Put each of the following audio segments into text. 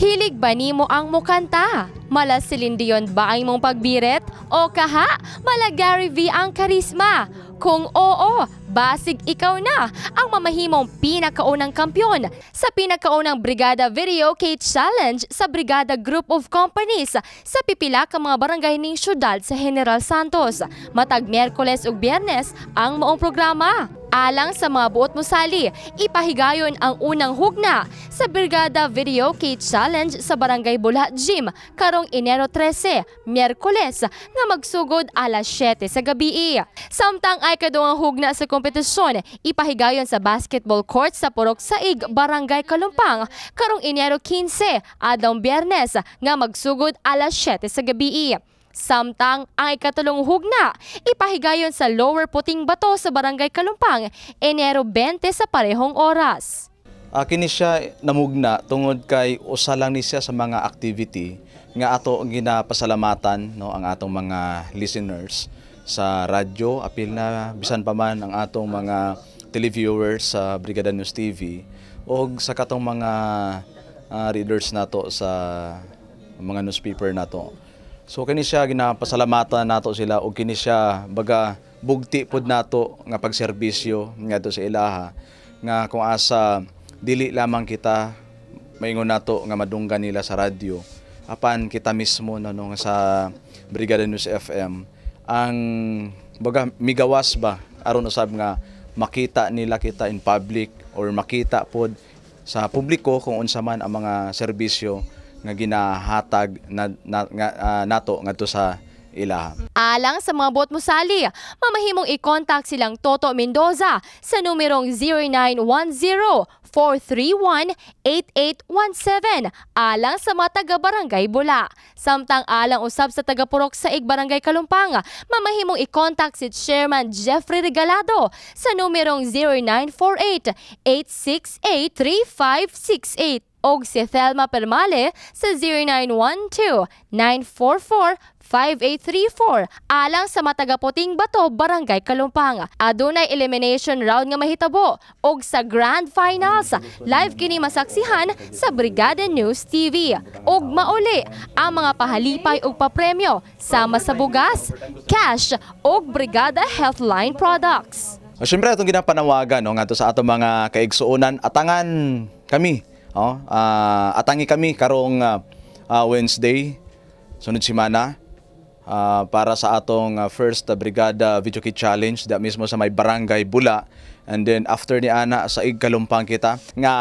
Hilig ba ni mo ang mukanta? Mala Celine Dion ba ang mong pagbiret? O kaha, mala Gary V ang karisma? Kung oo, basig ikaw na ang mamahimong pinakaunang kampyon sa pinakaunang Brigada Video K Challenge sa Brigada Group of Companies sa pipila ka mga barangay ning syudad sa General Santos. Matag Miyerkules ug Biyernes ang maong programa. Alang sa mga buot musali, ipahigayon ang unang hugna sa Brigada Video Cage Challenge sa Barangay Bula Gym karong Enero 13, Miyerkules, nga magsugod alas 7 sa gabi. Samtang ay kadungang hugna sa kompetisyon, ipahigayon sa basketball court sa Purok Saig, Barangay Kalumpang, karong Enero 15, adlaw Biyernes, nga magsugod alas 7 sa gabi. Samtang ang ikatulong hugna, ipahigayon sa Lower Puting Bato sa Barangay Kalumpang, Enero 20 sa parehong oras. Akin ni siya namugna tungod kay usa lang ni siya sa mga activity nga ato ang ginapasalamatan no ang atong mga listeners sa radyo apil na bisan pa man ang atong mga televiewers sa Brigada News TV o sa katong mga uh, readers nato sa mga newspaper nato. So kini siya ginapasalamatan nato sila o kini siya baga bugti pud nato nga pagserbisyo ngadto sa ilaha nga kung asa dili lamang kita maingon nato nga madunggan nila sa radyo apan kita mismo no, no sa Brigada News FM ang baga migawas ba aron usab nga makita nila kita in public or makita pod sa publiko kung unsa man ang mga serbisyo nga ginahatag na, na, nga, uh, nato ngadto sa ilaha. Alang sa mga bot musali, mamahimong i-contact silang Toto Mendoza sa numerong 0910-431-8817 alang sa mga taga-barangay Bula. Samtang alang usab sa taga-purok sa Igbarangay Kalumpang, mamahimong i-contact si Chairman Jeffrey Regalado sa numerong 0948 868 o si Thelma Permale sa 0912-944-5834 alang sa Matagaputing Bato, Barangay Kalumpang. Adunay elimination round nga mahitabo o sa Grand Finals. Live kini masaksihan sa Brigada News TV. O mauli ang mga pahalipay o papremyo sama sa bugas, cash o Brigada Healthline Products. Siyempre, itong ginapanawagan no, nga sa ato mga kaigsuunan, atangan kami Oh, uh, atangi kami karong uh, uh, Wednesday sunod simana uh, para sa atong uh, first uh, brigada video kit challenge da mismo sa may barangay Bula and then after ni ana sa igkalumpang kita nga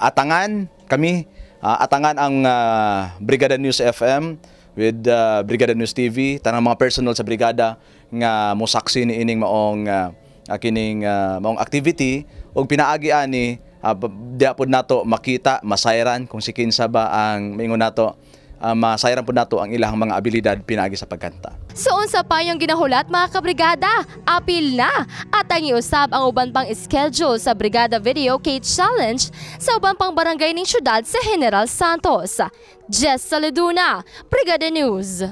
atangan kami uh, atangan ang uh, Brigada News FM with uh, Brigada News TV tanang mga personal sa brigada nga mosaksi ni ining maong uh, kining uh, maong activity og pinaagi ani uh, ah, diya po nato makita, masairan kung si kinsa ba ang mingon nato uh, masayran po nato ang ilang mga abilidad pinagi sa pagkanta. So unsa pa yung ginahulat mga kabrigada? Apil na! At ang iusab ang uban pang schedule sa Brigada Video Cage Challenge sa uban pang barangay ng syudad sa General Santos. Jess Saleduna, Brigada News.